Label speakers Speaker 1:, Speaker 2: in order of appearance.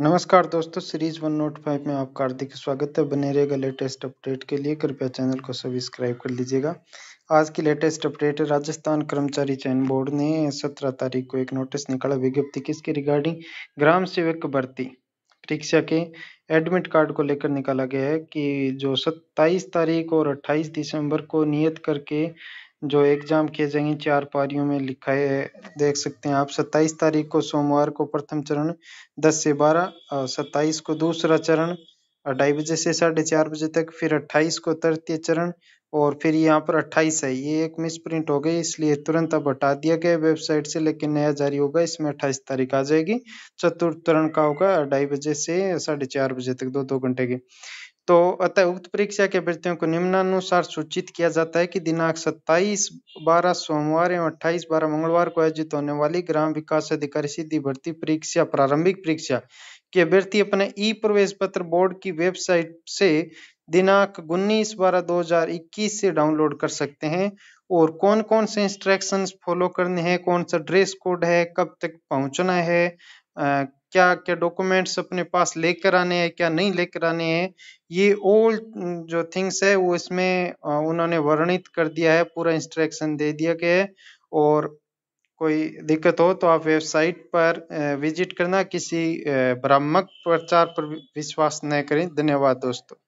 Speaker 1: नमस्कार दोस्तों series one note five में आपका हार्दिक स्वागत है बने रहेगा लेटेस्ट अपडेट के लिए कृपया चैनल को सब्सक्राइब कर लीजिएगा आज की लेटेस्ट अपडेट राजस्थान कर्मचारी चयन बोर्ड ने सत्रह तारीख को एक नोटिस निकाला विज्ञप्ति किसके रिगार्डिंग ग्राम सेवक भर्ती परीक्षा के एडमिट कार्ड को लेकर निकाला गया है कि जो सत्ताईस तारीख और अट्ठाईस दिसंबर को नियत करके जो एग्जाम किए जाएंगे चार पारियों में लिखा है देख सकते हैं आप सत्ताईस तारीख को सोमवार को प्रथम चरण दस से बारह और सत्ताईस को दूसरा चरण ढाई बजे से साढ़े चार बजे तक फिर अट्ठाईस को तृतीय चरण और फिर यहाँ पर अट्ठाईस है ये एक मिस प्रिंट हो गई इसलिए तुरंत अब हटा दिया गया वेबसाइट से लेकिन नया जारी होगा इसमें अट्ठाईस तारीख आ जाएगी चतुर्थ चरण का होगा ढाई बजे से साढ़े चार बजे तक दो दो घंटे के तो अतः उक्त परीक्षा के अभ्यर्थियों को निम्नानुसार सूचित किया जाता है कि दिनांक 27 बारह सोमवार एवं 28 बारह मंगलवार को आयोजित होने वाली ग्राम विकास अधिकारी सीधी भर्ती परीक्षा प्रारंभिक परीक्षा के अभ्यर्थी अपने ई प्रवेश पत्र बोर्ड की वेबसाइट से दिनांक उन्नीस बारह इक्कीस से डाउनलोड कर सकते हैं और कौन कौन से इंस्ट्रक्शंस फॉलो करने हैं कौन सा ड्रेस कोड है कब तक पहुंचना है क्या क्या डॉक्यूमेंट्स अपने पास लेकर आने हैं क्या नहीं लेकर आने हैं ये ऑल जो थिंग्स है वो इसमें उन्होंने वर्णित कर दिया है पूरा इंस्ट्रक्शन दे दिया गया है और कोई दिक्कत हो तो आप वेबसाइट पर विजिट करना किसी भ्रामक प्रचार पर विश्वास न करें धन्यवाद दोस्तों